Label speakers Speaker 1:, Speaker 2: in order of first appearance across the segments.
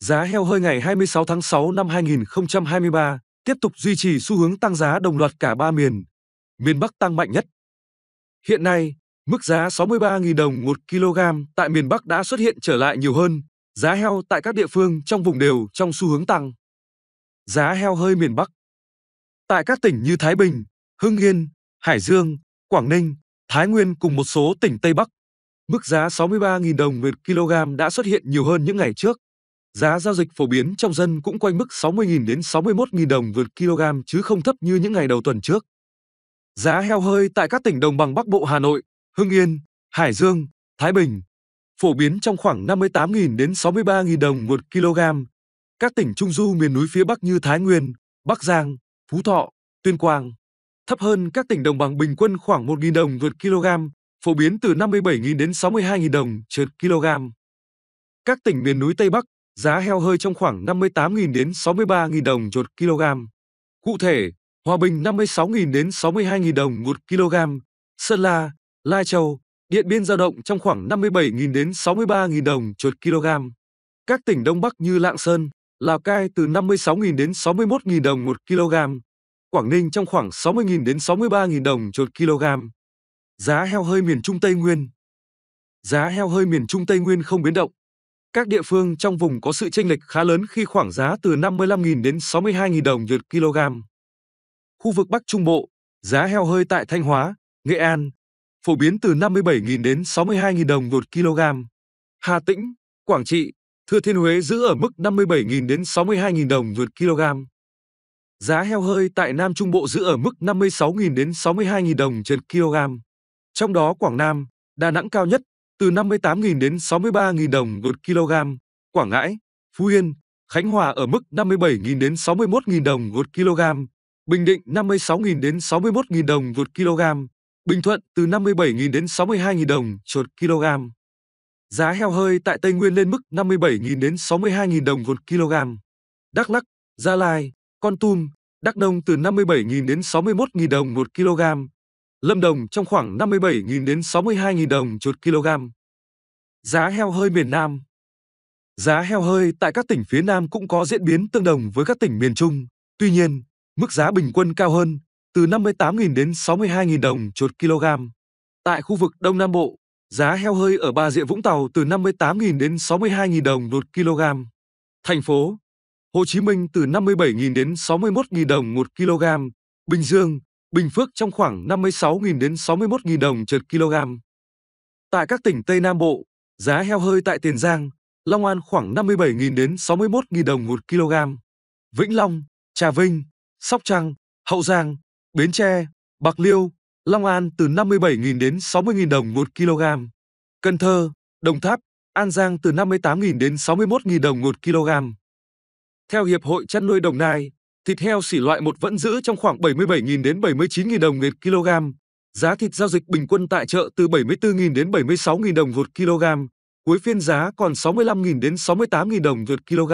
Speaker 1: Giá heo hơi ngày 26 tháng 6 năm 2023 tiếp tục duy trì xu hướng tăng giá đồng loạt cả ba miền. Miền Bắc tăng mạnh nhất. Hiện nay, mức giá 63.000 đồng 1 kg tại miền Bắc đã xuất hiện trở lại nhiều hơn. Giá heo tại các địa phương trong vùng đều trong xu hướng tăng. Giá heo hơi miền Bắc. Tại các tỉnh như Thái Bình, Hưng Yên, Hải Dương, Quảng Ninh, Thái Nguyên cùng một số tỉnh Tây Bắc, mức giá 63.000 đồng 1 kg đã xuất hiện nhiều hơn những ngày trước. Giá giao dịch phổ biến trong dân cũng quanh mức 60.000 đến 61.000 đồng vượt kg chứ không thấp như những ngày đầu tuần trước. Giá heo hơi tại các tỉnh đồng bằng Bắc Bộ Hà Nội, Hưng Yên, Hải Dương, Thái Bình phổ biến trong khoảng 58.000 đến 63.000 đồng một kg. Các tỉnh trung du miền núi phía Bắc như Thái Nguyên, Bắc Giang, Phú Thọ, Tuyên Quang thấp hơn các tỉnh đồng bằng bình quân khoảng 1.000 đồng vượt kg, phổ biến từ 57.000 đến 62.000 đồng trượt kg. Các tỉnh miền núi Tây Bắc giá heo hơi trong khoảng 58.000 đến 63.000 đồng một kg. Cụ thể, Hòa Bình 56.000 đến 62.000 đồng một kg, Sơn La, Lai Châu, Điện Biên dao động trong khoảng 57.000 đến 63.000 đồng một kg. Các tỉnh Đông Bắc như Lạng Sơn, Lào Cai từ 56.000 đến 61.000 đồng một kg, Quảng Ninh trong khoảng 60.000 đến 63.000 đồng một kg. Giá heo hơi miền Trung Tây Nguyên Giá heo hơi miền Trung Tây Nguyên không biến động. Các địa phương trong vùng có sự chênh lệch khá lớn khi khoảng giá từ 55.000 đến 62.000 đồng một kg. Khu vực Bắc Trung Bộ, giá heo hơi tại Thanh Hóa, Nghệ An phổ biến từ 57.000 đến 62.000 đồng một kg. Hà Tĩnh, Quảng Trị, Thừa Thiên Huế giữ ở mức 57.000 đến 62.000 đồng một kg. Giá heo hơi tại Nam Trung Bộ giữ ở mức 56.000 đến 62.000 đồng trên kg. Trong đó Quảng Nam, Đà Nẵng cao nhất từ 58.000 đến 63.000 đồng một kg, Quảng Ngãi, Phú Yên, Khánh Hòa ở mức 57.000 đến 61.000 đồng một kg, Bình Định 56.000 đến 61.000 đồng một kg, Bình Thuận từ 57.000 đến 62.000 đồng một kg. Giá heo hơi tại Tây Nguyên lên mức 57.000 đến 62.000 đồng một kg. Đắk Lắk, Gia Lai, Con Tum, Đắk Nông từ 57.000 đến 61.000 đồng một kg, Lâm Đồng trong khoảng 57.000 đến 62.000 đồng một kg. Giá heo hơi miền Nam Giá heo hơi tại các tỉnh phía Nam cũng có diễn biến tương đồng với các tỉnh miền Trung. Tuy nhiên, mức giá bình quân cao hơn, từ 58.000 đến 62.000 đồng một kg. Tại khu vực Đông Nam Bộ, giá heo hơi ở Bà Rịa Vũng Tàu từ 58.000 đến 62.000 đồng một kg. Thành phố Hồ Chí Minh từ 57.000 đến 61.000 đồng một kg, Bình Dương Bình Phước trong khoảng 56.000 đến 61.000 đồng trượt kg. Tại các tỉnh Tây Nam Bộ, giá heo hơi tại Tiền Giang, Long An khoảng 57.000 đến 61.000 đồng 1 kg. Vĩnh Long, Trà Vinh, Sóc Trăng, Hậu Giang, Bến Tre, Bạc Liêu, Long An từ 57.000 đến 60.000 đồng 1 kg. Cần Thơ, Đồng Tháp, An Giang từ 58.000 đến 61.000 đồng 1 kg. Theo Hiệp hội Chăn nuôi Đồng Nai, Thịt heo xỉ loại 1 vẫn giữ trong khoảng 77.000 đến 79.000 đồng một kg. Giá thịt giao dịch bình quân tại chợ từ 74.000 đến 76.000 đồng một kg, cuối phiên giá còn 65.000 đến 68.000 đồng một kg.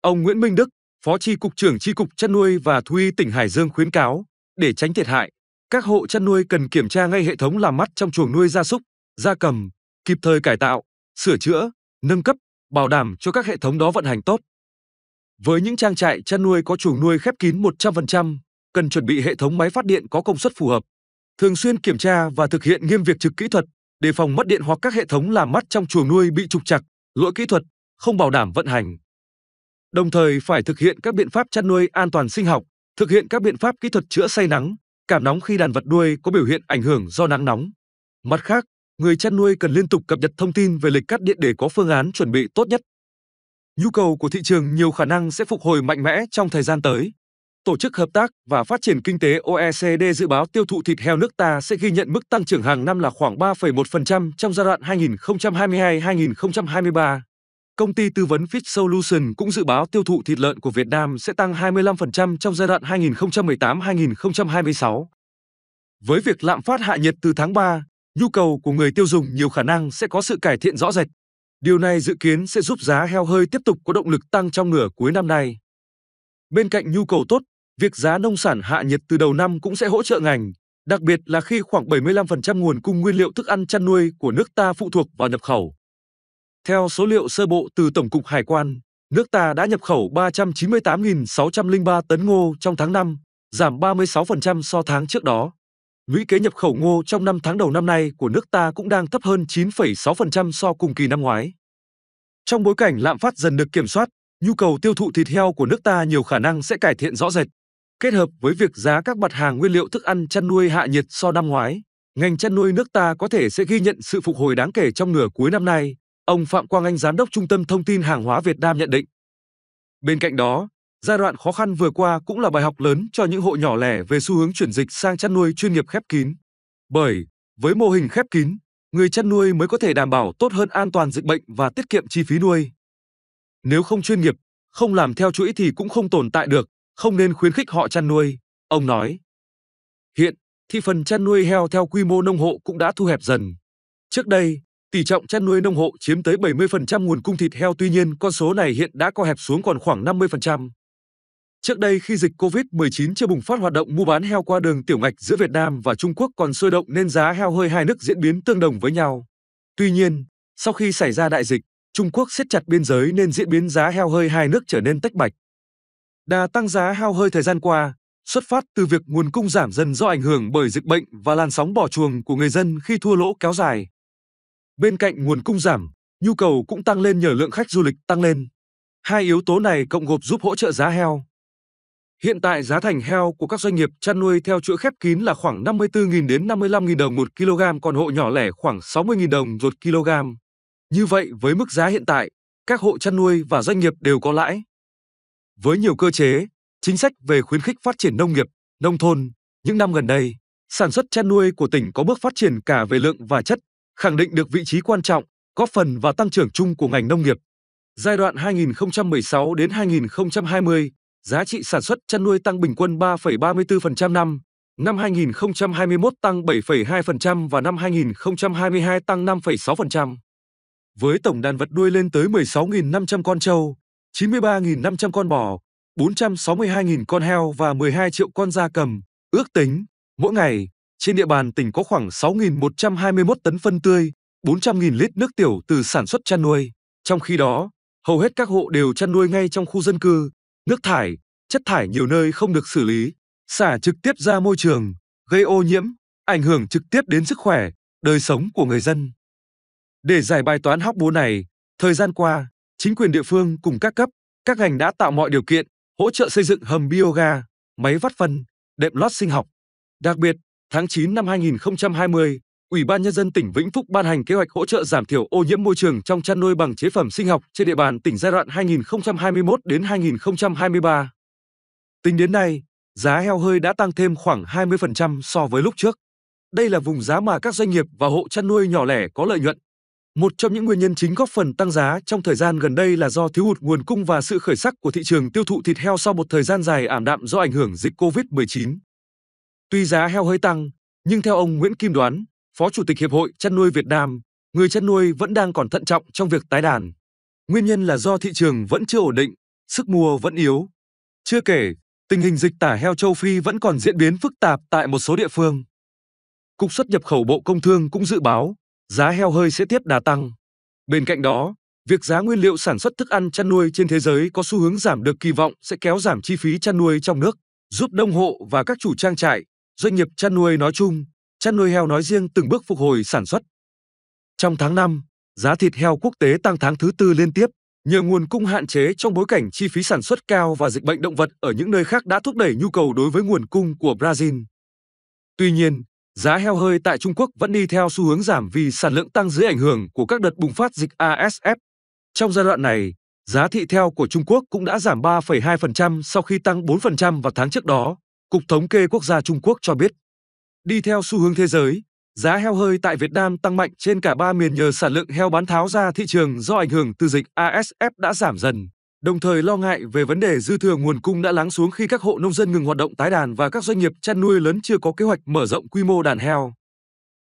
Speaker 1: Ông Nguyễn Minh Đức, Phó Tri Cục trưởng Tri Cục Chăn nuôi và Thú y tỉnh Hải Dương khuyến cáo, để tránh thiệt hại, các hộ chăn nuôi cần kiểm tra ngay hệ thống làm mắt trong chuồng nuôi gia súc, gia cầm, kịp thời cải tạo, sửa chữa, nâng cấp, bảo đảm cho các hệ thống đó vận hành tốt. Với những trang trại chăn nuôi có chuồng nuôi khép kín 100%, cần chuẩn bị hệ thống máy phát điện có công suất phù hợp. Thường xuyên kiểm tra và thực hiện nghiêm việc trực kỹ thuật, đề phòng mất điện hoặc các hệ thống làm mát trong chuồng nuôi bị trục trặc, lỗi kỹ thuật, không bảo đảm vận hành. Đồng thời phải thực hiện các biện pháp chăn nuôi an toàn sinh học, thực hiện các biện pháp kỹ thuật chữa say nắng, cảm nóng khi đàn vật nuôi có biểu hiện ảnh hưởng do nắng nóng. Mặt khác, người chăn nuôi cần liên tục cập nhật thông tin về lịch cắt điện để có phương án chuẩn bị tốt nhất nhu cầu của thị trường nhiều khả năng sẽ phục hồi mạnh mẽ trong thời gian tới. Tổ chức Hợp tác và Phát triển Kinh tế OECD dự báo tiêu thụ thịt heo nước ta sẽ ghi nhận mức tăng trưởng hàng năm là khoảng 3,1% trong giai đoạn 2022-2023. Công ty tư vấn Fit Solution cũng dự báo tiêu thụ thịt lợn của Việt Nam sẽ tăng 25% trong giai đoạn 2018-2026. Với việc lạm phát hạ nhiệt từ tháng 3, nhu cầu của người tiêu dùng nhiều khả năng sẽ có sự cải thiện rõ rệt. Điều này dự kiến sẽ giúp giá heo hơi tiếp tục có động lực tăng trong nửa cuối năm nay. Bên cạnh nhu cầu tốt, việc giá nông sản hạ nhiệt từ đầu năm cũng sẽ hỗ trợ ngành, đặc biệt là khi khoảng 75% nguồn cung nguyên liệu thức ăn chăn nuôi của nước ta phụ thuộc vào nhập khẩu. Theo số liệu sơ bộ từ Tổng cục Hải quan, nước ta đã nhập khẩu 398.603 tấn ngô trong tháng 5, giảm 36% so tháng trước đó. Lũy kế nhập khẩu ngô trong 5 tháng đầu năm nay của nước ta cũng đang thấp hơn 9,6% so cùng kỳ năm ngoái. Trong bối cảnh lạm phát dần được kiểm soát, nhu cầu tiêu thụ thịt heo của nước ta nhiều khả năng sẽ cải thiện rõ rệt. Kết hợp với việc giá các mặt hàng nguyên liệu thức ăn chăn nuôi hạ nhiệt so năm ngoái, ngành chăn nuôi nước ta có thể sẽ ghi nhận sự phục hồi đáng kể trong nửa cuối năm nay, ông Phạm Quang Anh Giám đốc Trung tâm Thông tin Hàng hóa Việt Nam nhận định. Bên cạnh đó, Giai đoạn khó khăn vừa qua cũng là bài học lớn cho những hộ nhỏ lẻ về xu hướng chuyển dịch sang chăn nuôi chuyên nghiệp khép kín. Bởi, với mô hình khép kín, người chăn nuôi mới có thể đảm bảo tốt hơn an toàn dịch bệnh và tiết kiệm chi phí nuôi. Nếu không chuyên nghiệp, không làm theo chuỗi thì cũng không tồn tại được, không nên khuyến khích họ chăn nuôi, ông nói. Hiện, thị phần chăn nuôi heo theo quy mô nông hộ cũng đã thu hẹp dần. Trước đây, tỷ trọng chăn nuôi nông hộ chiếm tới 70% nguồn cung thịt heo tuy nhiên con số này hiện đã co hẹp xuống còn khoảng 50%. Trước đây khi dịch COVID-19 chưa bùng phát hoạt động mua bán heo qua đường tiểu ngạch giữa Việt Nam và Trung Quốc còn sôi động nên giá heo hơi hai nước diễn biến tương đồng với nhau. Tuy nhiên, sau khi xảy ra đại dịch, Trung Quốc siết chặt biên giới nên diễn biến giá heo hơi hai nước trở nên tách bạch. Đà tăng giá heo hơi thời gian qua xuất phát từ việc nguồn cung giảm dần do ảnh hưởng bởi dịch bệnh và làn sóng bỏ chuồng của người dân khi thua lỗ kéo dài. Bên cạnh nguồn cung giảm, nhu cầu cũng tăng lên nhờ lượng khách du lịch tăng lên. Hai yếu tố này cộng gộp giúp hỗ trợ giá heo. Hiện tại giá thành heo của các doanh nghiệp chăn nuôi theo chuỗi khép kín là khoảng 54.000 đến 55.000 đồng một kg còn hộ nhỏ lẻ khoảng 60.000 đồng một kg. Như vậy với mức giá hiện tại, các hộ chăn nuôi và doanh nghiệp đều có lãi. Với nhiều cơ chế, chính sách về khuyến khích phát triển nông nghiệp, nông thôn, những năm gần đây, sản xuất chăn nuôi của tỉnh có bước phát triển cả về lượng và chất, khẳng định được vị trí quan trọng, góp phần vào tăng trưởng chung của ngành nông nghiệp. Giai đoạn 2016 đến 2020, giá trị sản xuất chăn nuôi tăng bình quân 3,34% năm, năm 2021 tăng 7,2% và năm 2022 tăng 5,6%. Với tổng đàn vật nuôi lên tới 16.500 con trâu, 93.500 con bò, 462.000 con heo và 12 triệu con da cầm, ước tính, mỗi ngày, trên địa bàn tỉnh có khoảng 6.121 tấn phân tươi, 400.000 lít nước tiểu từ sản xuất chăn nuôi. Trong khi đó, hầu hết các hộ đều chăn nuôi ngay trong khu dân cư, nước thải, chất thải nhiều nơi không được xử lý, xả trực tiếp ra môi trường, gây ô nhiễm, ảnh hưởng trực tiếp đến sức khỏe, đời sống của người dân. Để giải bài toán hóc búa này, thời gian qua, chính quyền địa phương cùng các cấp, các ngành đã tạo mọi điều kiện hỗ trợ xây dựng hầm bioga, máy vắt phân, đệm lót sinh học. Đặc biệt, tháng 9 năm 2020, Ủy ban nhân dân tỉnh Vĩnh Phúc ban hành kế hoạch hỗ trợ giảm thiểu ô nhiễm môi trường trong chăn nuôi bằng chế phẩm sinh học trên địa bàn tỉnh giai đoạn 2021 đến 2023. Tính đến nay, giá heo hơi đã tăng thêm khoảng 20% so với lúc trước. Đây là vùng giá mà các doanh nghiệp và hộ chăn nuôi nhỏ lẻ có lợi nhuận. Một trong những nguyên nhân chính góp phần tăng giá trong thời gian gần đây là do thiếu hụt nguồn cung và sự khởi sắc của thị trường tiêu thụ thịt heo sau một thời gian dài ảm đạm do ảnh hưởng dịch COVID-19. Tuy giá heo hơi tăng, nhưng theo ông Nguyễn Kim Đoán, Phó Chủ tịch Hiệp hội Chăn nuôi Việt Nam, người chăn nuôi vẫn đang còn thận trọng trong việc tái đàn. Nguyên nhân là do thị trường vẫn chưa ổn định, sức mua vẫn yếu. Chưa kể, tình hình dịch tả heo châu Phi vẫn còn diễn biến phức tạp tại một số địa phương. Cục xuất nhập khẩu Bộ Công Thương cũng dự báo giá heo hơi sẽ tiếp đà tăng. Bên cạnh đó, việc giá nguyên liệu sản xuất thức ăn chăn nuôi trên thế giới có xu hướng giảm được kỳ vọng sẽ kéo giảm chi phí chăn nuôi trong nước, giúp đông hộ và các chủ trang trại, doanh nghiệp chăn nuôi nói chung chăn nuôi heo nói riêng từng bước phục hồi sản xuất. Trong tháng 5, giá thịt heo quốc tế tăng tháng thứ tư liên tiếp, nhờ nguồn cung hạn chế trong bối cảnh chi phí sản xuất cao và dịch bệnh động vật ở những nơi khác đã thúc đẩy nhu cầu đối với nguồn cung của Brazil. Tuy nhiên, giá heo hơi tại Trung Quốc vẫn đi theo xu hướng giảm vì sản lượng tăng dưới ảnh hưởng của các đợt bùng phát dịch ASF. Trong giai đoạn này, giá thịt heo của Trung Quốc cũng đã giảm 3,2% sau khi tăng 4% vào tháng trước đó, Cục Thống kê Quốc gia Trung Quốc cho biết. Đi theo xu hướng thế giới, giá heo hơi tại Việt Nam tăng mạnh trên cả ba miền nhờ sản lượng heo bán tháo ra thị trường do ảnh hưởng từ dịch ASF đã giảm dần. Đồng thời lo ngại về vấn đề dư thừa nguồn cung đã lắng xuống khi các hộ nông dân ngừng hoạt động tái đàn và các doanh nghiệp chăn nuôi lớn chưa có kế hoạch mở rộng quy mô đàn heo.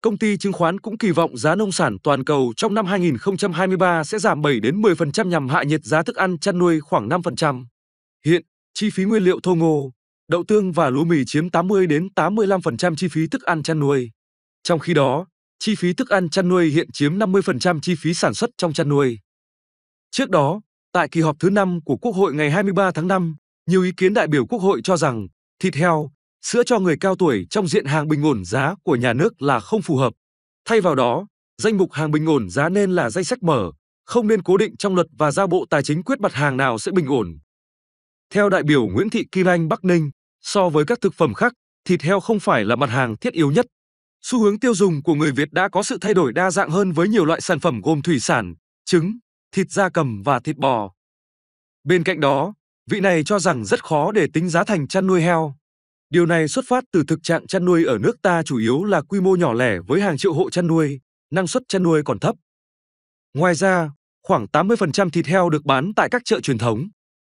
Speaker 1: Công ty chứng khoán cũng kỳ vọng giá nông sản toàn cầu trong năm 2023 sẽ giảm 7 đến 10% nhằm hạ nhiệt giá thức ăn chăn nuôi khoảng 5%. Hiện, chi phí nguyên liệu thô ngô, Đậu tương và lúa mì chiếm 80 đến 85% chi phí thức ăn chăn nuôi. Trong khi đó, chi phí thức ăn chăn nuôi hiện chiếm 50% chi phí sản xuất trong chăn nuôi. Trước đó, tại kỳ họp thứ 5 của Quốc hội ngày 23 tháng 5, nhiều ý kiến đại biểu Quốc hội cho rằng thịt heo, sữa cho người cao tuổi trong diện hàng bình ổn giá của nhà nước là không phù hợp. Thay vào đó, danh mục hàng bình ổn giá nên là danh sách mở, không nên cố định trong luật và giao Bộ Tài chính quyết mặt hàng nào sẽ bình ổn, theo đại biểu Nguyễn Thị Kim Anh Bắc Ninh, so với các thực phẩm khác, thịt heo không phải là mặt hàng thiết yếu nhất. Xu hướng tiêu dùng của người Việt đã có sự thay đổi đa dạng hơn với nhiều loại sản phẩm gồm thủy sản, trứng, thịt da cầm và thịt bò. Bên cạnh đó, vị này cho rằng rất khó để tính giá thành chăn nuôi heo. Điều này xuất phát từ thực trạng chăn nuôi ở nước ta chủ yếu là quy mô nhỏ lẻ với hàng triệu hộ chăn nuôi, năng suất chăn nuôi còn thấp. Ngoài ra, khoảng 80% thịt heo được bán tại các chợ truyền thống.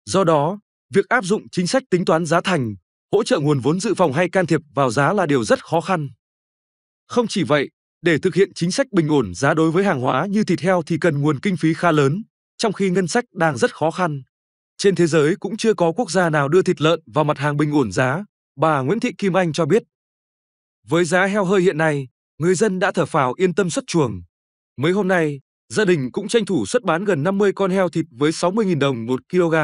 Speaker 1: Do đó, việc áp dụng chính sách tính toán giá thành, hỗ trợ nguồn vốn dự phòng hay can thiệp vào giá là điều rất khó khăn. Không chỉ vậy, để thực hiện chính sách bình ổn giá đối với hàng hóa như thịt heo thì cần nguồn kinh phí khá lớn, trong khi ngân sách đang rất khó khăn. Trên thế giới cũng chưa có quốc gia nào đưa thịt lợn vào mặt hàng bình ổn giá, bà Nguyễn Thị Kim Anh cho biết. Với giá heo hơi hiện nay, người dân đã thở phào yên tâm xuất chuồng. Mới hôm nay, gia đình cũng tranh thủ xuất bán gần 50 con heo thịt với 60.000 đồng 1 kg.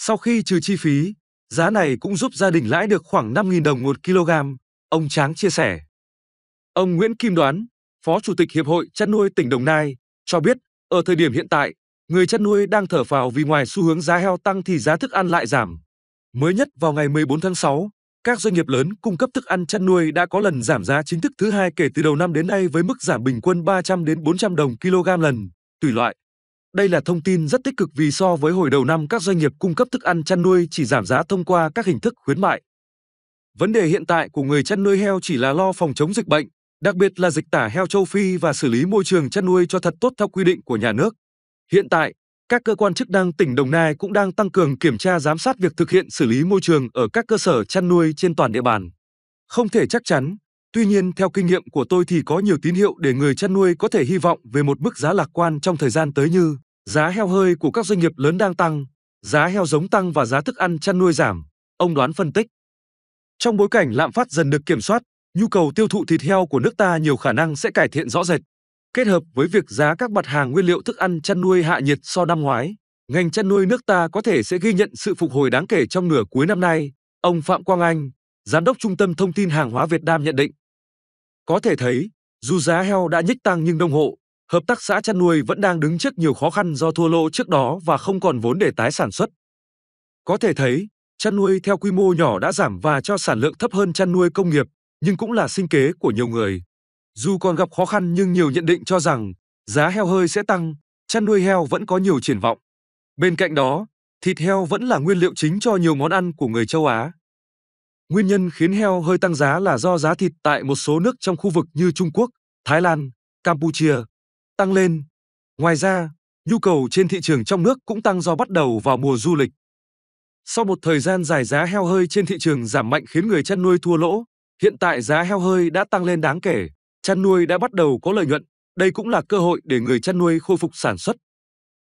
Speaker 1: Sau khi trừ chi phí, giá này cũng giúp gia đình lãi được khoảng 5.000 đồng một kg, ông Tráng chia sẻ. Ông Nguyễn Kim Đoán, Phó Chủ tịch Hiệp hội Chăn nuôi tỉnh Đồng Nai, cho biết ở thời điểm hiện tại, người chăn nuôi đang thở phào vì ngoài xu hướng giá heo tăng thì giá thức ăn lại giảm. Mới nhất vào ngày 14 tháng 6, các doanh nghiệp lớn cung cấp thức ăn chăn nuôi đã có lần giảm giá chính thức thứ hai kể từ đầu năm đến nay với mức giảm bình quân 300 đến 400 đồng kg lần, tùy loại. Đây là thông tin rất tích cực vì so với hồi đầu năm các doanh nghiệp cung cấp thức ăn chăn nuôi chỉ giảm giá thông qua các hình thức khuyến mại. Vấn đề hiện tại của người chăn nuôi heo chỉ là lo phòng chống dịch bệnh, đặc biệt là dịch tả heo châu Phi và xử lý môi trường chăn nuôi cho thật tốt theo quy định của nhà nước. Hiện tại, các cơ quan chức năng tỉnh Đồng Nai cũng đang tăng cường kiểm tra giám sát việc thực hiện xử lý môi trường ở các cơ sở chăn nuôi trên toàn địa bàn. Không thể chắc chắn, Tuy nhiên, theo kinh nghiệm của tôi thì có nhiều tín hiệu để người chăn nuôi có thể hy vọng về một mức giá lạc quan trong thời gian tới như giá heo hơi của các doanh nghiệp lớn đang tăng, giá heo giống tăng và giá thức ăn chăn nuôi giảm, ông đoán phân tích. Trong bối cảnh lạm phát dần được kiểm soát, nhu cầu tiêu thụ thịt heo của nước ta nhiều khả năng sẽ cải thiện rõ rệt. Kết hợp với việc giá các mặt hàng nguyên liệu thức ăn chăn nuôi hạ nhiệt so năm ngoái, ngành chăn nuôi nước ta có thể sẽ ghi nhận sự phục hồi đáng kể trong nửa cuối năm nay, ông Phạm Quang Anh, Giám đốc Trung tâm Thông tin Hàng hóa Việt Nam nhận định. Có thể thấy, dù giá heo đã nhích tăng nhưng nông hộ, hợp tác xã chăn nuôi vẫn đang đứng trước nhiều khó khăn do thua lỗ trước đó và không còn vốn để tái sản xuất. Có thể thấy, chăn nuôi theo quy mô nhỏ đã giảm và cho sản lượng thấp hơn chăn nuôi công nghiệp, nhưng cũng là sinh kế của nhiều người. Dù còn gặp khó khăn nhưng nhiều nhận định cho rằng giá heo hơi sẽ tăng, chăn nuôi heo vẫn có nhiều triển vọng. Bên cạnh đó, thịt heo vẫn là nguyên liệu chính cho nhiều món ăn của người châu Á. Nguyên nhân khiến heo hơi tăng giá là do giá thịt tại một số nước trong khu vực như Trung Quốc, Thái Lan, Campuchia tăng lên. Ngoài ra, nhu cầu trên thị trường trong nước cũng tăng do bắt đầu vào mùa du lịch. Sau một thời gian dài giá heo hơi trên thị trường giảm mạnh khiến người chăn nuôi thua lỗ, hiện tại giá heo hơi đã tăng lên đáng kể, chăn nuôi đã bắt đầu có lợi nhuận, đây cũng là cơ hội để người chăn nuôi khôi phục sản xuất.